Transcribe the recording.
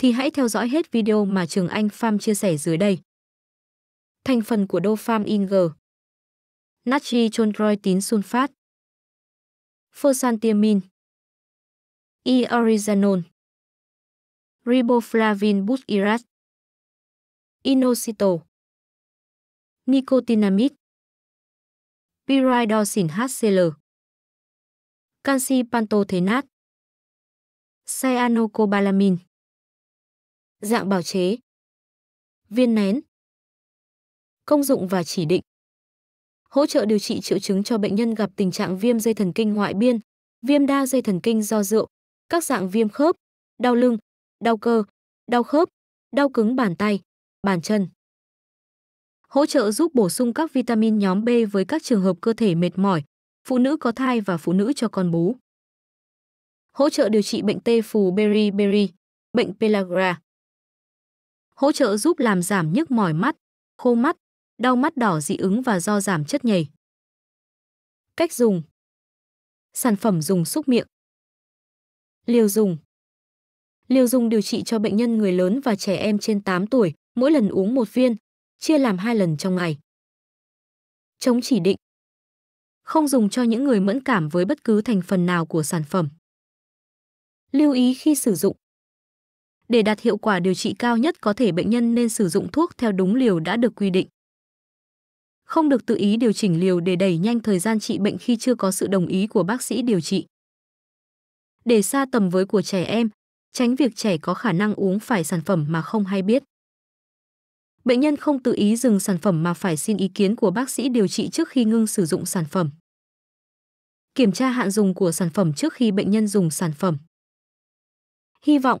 thì hãy theo dõi hết video mà Trường Anh Farm chia sẻ dưới đây. Thành phần của đô farm Inger Natri chondroitin sulfat Phosantiamin Iorizanon e. Riboflavin butyrat Inositol Nicotinamide Pyridoxin HCl Canxi pantothenat Cyanocobalamin Dạng bào chế Viên nén Công dụng và chỉ định Hỗ trợ điều trị triệu chứng cho bệnh nhân gặp tình trạng viêm dây thần kinh ngoại biên, viêm đa dây thần kinh do rượu, các dạng viêm khớp, đau lưng, đau cơ, đau khớp, đau cứng bàn tay, bàn chân. Hỗ trợ giúp bổ sung các vitamin nhóm B với các trường hợp cơ thể mệt mỏi, phụ nữ có thai và phụ nữ cho con bú. Hỗ trợ điều trị bệnh tê phù beriberi, bệnh pellagra hỗ trợ giúp làm giảm nhức mỏi mắt, khô mắt, đau mắt đỏ dị ứng và do giảm chất nhầy. Cách dùng Sản phẩm dùng xúc miệng Liều dùng Liều dùng điều trị cho bệnh nhân người lớn và trẻ em trên 8 tuổi, mỗi lần uống một viên, chia làm hai lần trong ngày. Chống chỉ định Không dùng cho những người mẫn cảm với bất cứ thành phần nào của sản phẩm. Lưu ý khi sử dụng để đạt hiệu quả điều trị cao nhất có thể bệnh nhân nên sử dụng thuốc theo đúng liều đã được quy định. Không được tự ý điều chỉnh liều để đẩy nhanh thời gian trị bệnh khi chưa có sự đồng ý của bác sĩ điều trị. Để xa tầm với của trẻ em, tránh việc trẻ có khả năng uống phải sản phẩm mà không hay biết. Bệnh nhân không tự ý dừng sản phẩm mà phải xin ý kiến của bác sĩ điều trị trước khi ngưng sử dụng sản phẩm. Kiểm tra hạn dùng của sản phẩm trước khi bệnh nhân dùng sản phẩm. Hy vọng